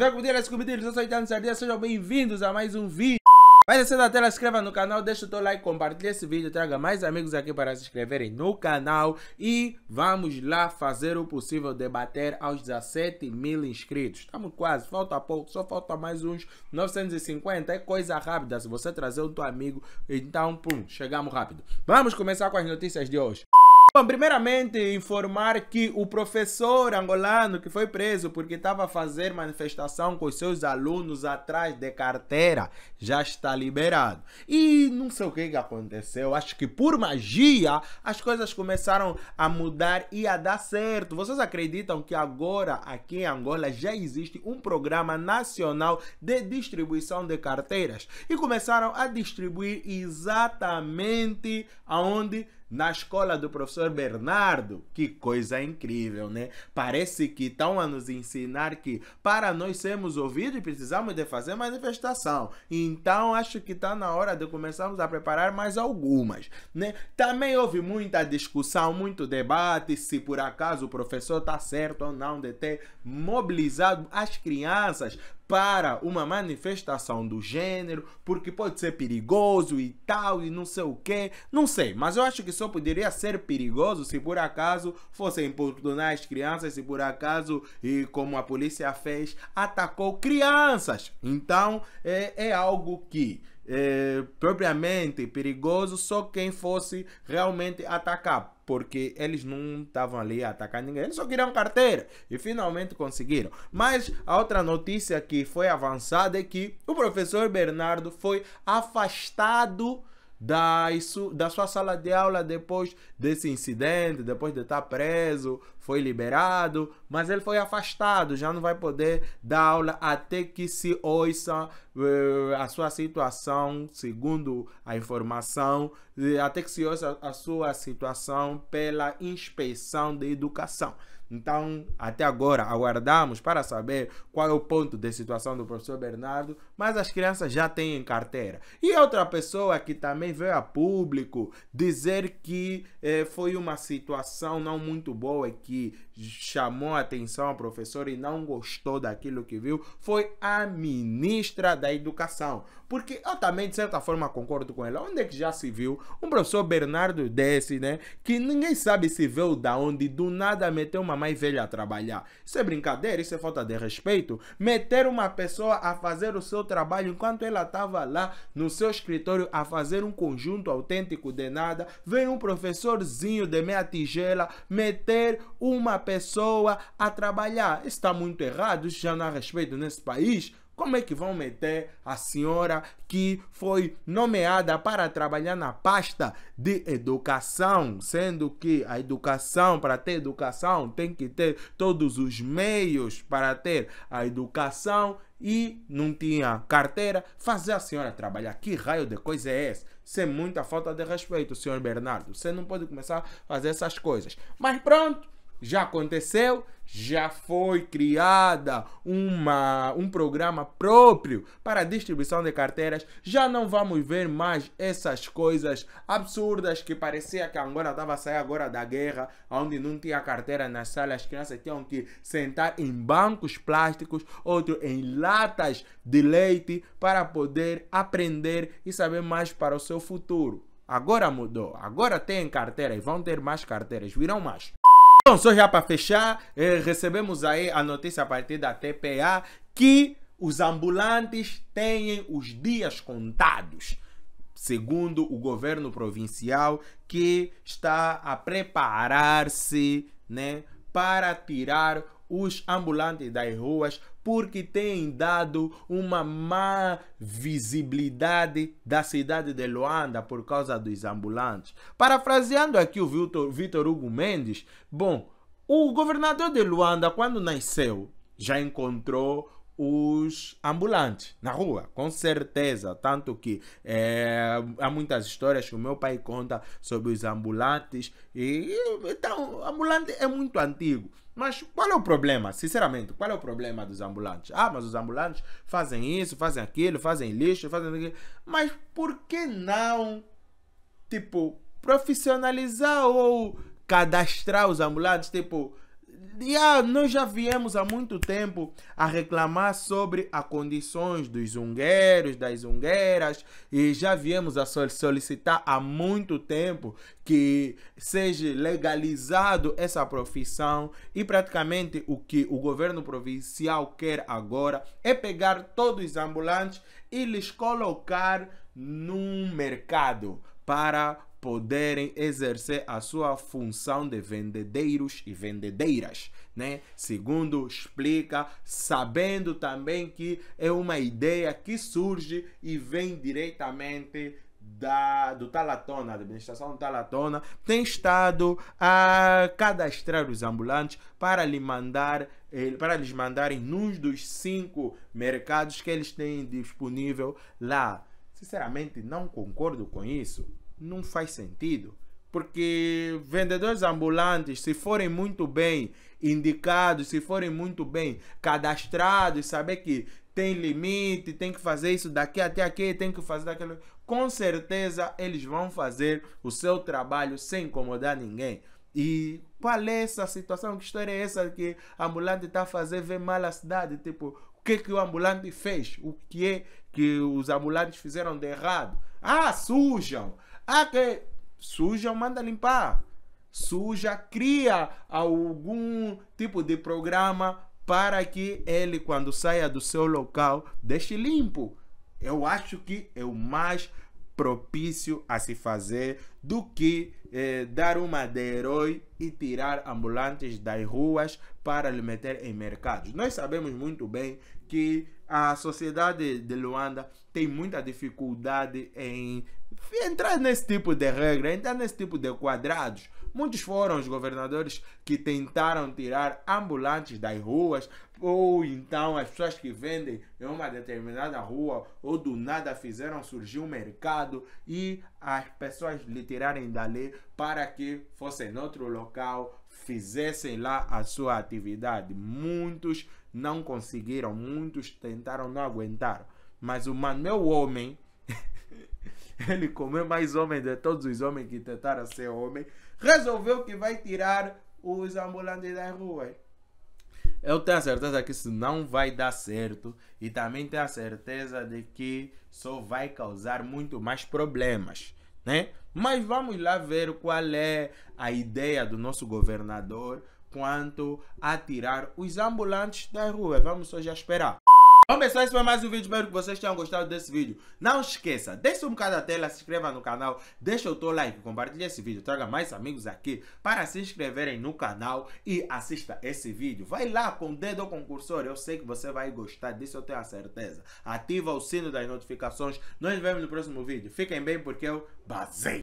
Jogo deles, comideiros, sou Itano Sardia, sejam bem-vindos a mais um vídeo. Vai descendo a tela, inscreva no canal, deixa o teu like, compartilha esse vídeo, traga mais amigos aqui para se inscreverem no canal e vamos lá fazer o possível debater aos 17 mil inscritos. Estamos quase, falta pouco, só falta mais uns 950, é coisa rápida se você trazer o teu amigo, então pum, chegamos rápido. Vamos começar com as notícias de hoje. Bom, primeiramente informar que o professor angolano que foi preso porque estava a fazer manifestação com os seus alunos atrás de carteira já está liberado. E não sei o que, que aconteceu, acho que por magia as coisas começaram a mudar e a dar certo. Vocês acreditam que agora aqui em Angola já existe um programa nacional de distribuição de carteiras e começaram a distribuir exatamente aonde na escola do professor Bernardo. Que coisa incrível, né? Parece que estão a nos ensinar que para nós sermos ouvidos precisamos de fazer manifestação. Então acho que está na hora de começarmos a preparar mais algumas, né? Também houve muita discussão, muito debate se por acaso o professor está certo ou não de ter mobilizado as crianças para uma manifestação do gênero, porque pode ser perigoso e tal, e não sei o quê. Não sei, mas eu acho que só poderia ser perigoso se por acaso fossem importunar as crianças, se por acaso, e como a polícia fez, atacou crianças. Então, é, é algo que eh, propriamente perigoso só quem fosse realmente atacar. Porque eles não estavam ali a atacar ninguém, eles só queriam carteira e finalmente conseguiram. Mas a outra notícia que foi avançada é que o professor Bernardo foi afastado da sua sala de aula depois desse incidente, depois de estar preso, foi liberado, mas ele foi afastado, já não vai poder dar aula até que se ouça uh, a sua situação, segundo a informação, até que se ouça a sua situação pela inspeção de educação. Então, até agora, aguardamos para saber qual é o ponto de situação do professor Bernardo, mas as crianças já têm em carteira. E outra pessoa que também veio a público dizer que eh, foi uma situação não muito boa e que chamou a atenção ao professor e não gostou daquilo que viu foi a ministra da Educação. Porque eu também, de certa forma, concordo com ela. Onde é que já se viu um professor Bernardo desse, né? Que ninguém sabe se veio da onde, do nada meteu uma mais velha a trabalhar. Isso é brincadeira, isso é falta de respeito. Meter uma pessoa a fazer o seu trabalho enquanto ela estava lá no seu escritório a fazer um conjunto autêntico de nada, vem um professorzinho de meia tigela meter uma pessoa a trabalhar. Isso está muito errado, isso já não há respeito nesse país. Como é que vão meter a senhora que foi nomeada para trabalhar na pasta de educação, sendo que a educação, para ter educação, tem que ter todos os meios para ter a educação e não tinha carteira, fazer a senhora trabalhar. Que raio de coisa é essa? Sem é muita falta de respeito, senhor Bernardo. Você não pode começar a fazer essas coisas. Mas pronto, já aconteceu já foi criada uma, um programa próprio para distribuição de carteiras, já não vamos ver mais essas coisas absurdas que parecia que Angola estava a sair agora da guerra, onde não tinha carteira na sala as crianças tinham que sentar em bancos plásticos, outro em latas de leite para poder aprender e saber mais para o seu futuro. Agora mudou, agora tem e vão ter mais carteiras, virão mais. Então, só já para fechar, eh, recebemos aí a notícia a partir da TPA que os ambulantes têm os dias contados, segundo o governo provincial que está a preparar-se, né, para tirar os ambulantes das ruas porque tem dado uma má visibilidade da cidade de Luanda por causa dos ambulantes. Parafraseando aqui o Vitor, Vitor Hugo Mendes, bom, o governador de Luanda, quando nasceu, já encontrou os ambulantes na rua, com certeza. Tanto que é, há muitas histórias que o meu pai conta sobre os ambulantes. E, então, ambulante é muito antigo. Mas qual é o problema? Sinceramente, qual é o problema dos ambulantes? Ah, mas os ambulantes fazem isso, fazem aquilo, fazem lixo, fazem aquilo. Mas por que não, tipo, profissionalizar ou cadastrar os ambulantes? Tipo, ah, nós já viemos há muito tempo a reclamar sobre as condições dos zungueiros, das zungueiras, e já viemos a solicitar há muito tempo que seja legalizado essa profissão e praticamente o que o governo provincial quer agora é pegar todos os ambulantes e lhes colocar num mercado para poderem exercer a sua função de vendedeiros e vendedeiras, né? Segundo explica, sabendo também que é uma ideia que surge e vem diretamente da, do Talatona, da administração do Talatona, tem estado a cadastrar os ambulantes para, lhe mandar, eh, para lhes mandarem num dos cinco mercados que eles têm disponível lá Sinceramente, não concordo com isso. Não faz sentido. Porque vendedores ambulantes, se forem muito bem indicados, se forem muito bem cadastrados, saber que tem limite, tem que fazer isso daqui até aqui, tem que fazer daquilo. Com certeza eles vão fazer o seu trabalho sem incomodar ninguém. E qual é essa situação? Que história é essa que o ambulante está fazendo ver mal a cidade? Tipo, o que, que o ambulante fez? O que é que os ambulantes fizeram de errado. Ah, sujam. Ah, que sujam, manda limpar. Suja, cria algum tipo de programa para que ele, quando saia do seu local, deixe limpo. Eu acho que é o mais propício a se fazer do que eh, dar uma de herói e tirar ambulantes das ruas para lhe meter em mercados. Nós sabemos muito bem que a sociedade de Luanda tem muita dificuldade em entrar nesse tipo de regra, entrar nesse tipo de quadrados. Muitos foram os governadores que tentaram tirar ambulantes das ruas, ou então as pessoas que vendem em uma determinada rua, ou do nada fizeram surgir um mercado e as pessoas lhe tirarem dali para que fossem em outro local, fizessem lá a sua atividade. Muitos não conseguiram, muitos tentaram, não aguentaram. Mas o Manuel Homem Ele comeu mais homens de todos os homens que tentaram ser homem. Resolveu que vai tirar os ambulantes das ruas. Eu tenho a certeza que isso não vai dar certo e também tenho a certeza de que só vai causar muito mais problemas, né? Mas vamos lá ver qual é a ideia do nosso governador quanto a tirar os ambulantes da rua. Vamos só já esperar. Bom pessoal, esse foi mais um vídeo, espero que vocês tenham gostado desse vídeo. Não esqueça, deixe um bocado da tela, se inscreva no canal, deixa o teu like, compartilhe esse vídeo, traga mais amigos aqui para se inscreverem no canal e assista esse vídeo. Vai lá com o dedo ou com o cursor, eu sei que você vai gostar disso, eu tenho a certeza. Ativa o sino das notificações, nós nos vemos no próximo vídeo. Fiquem bem porque eu basei.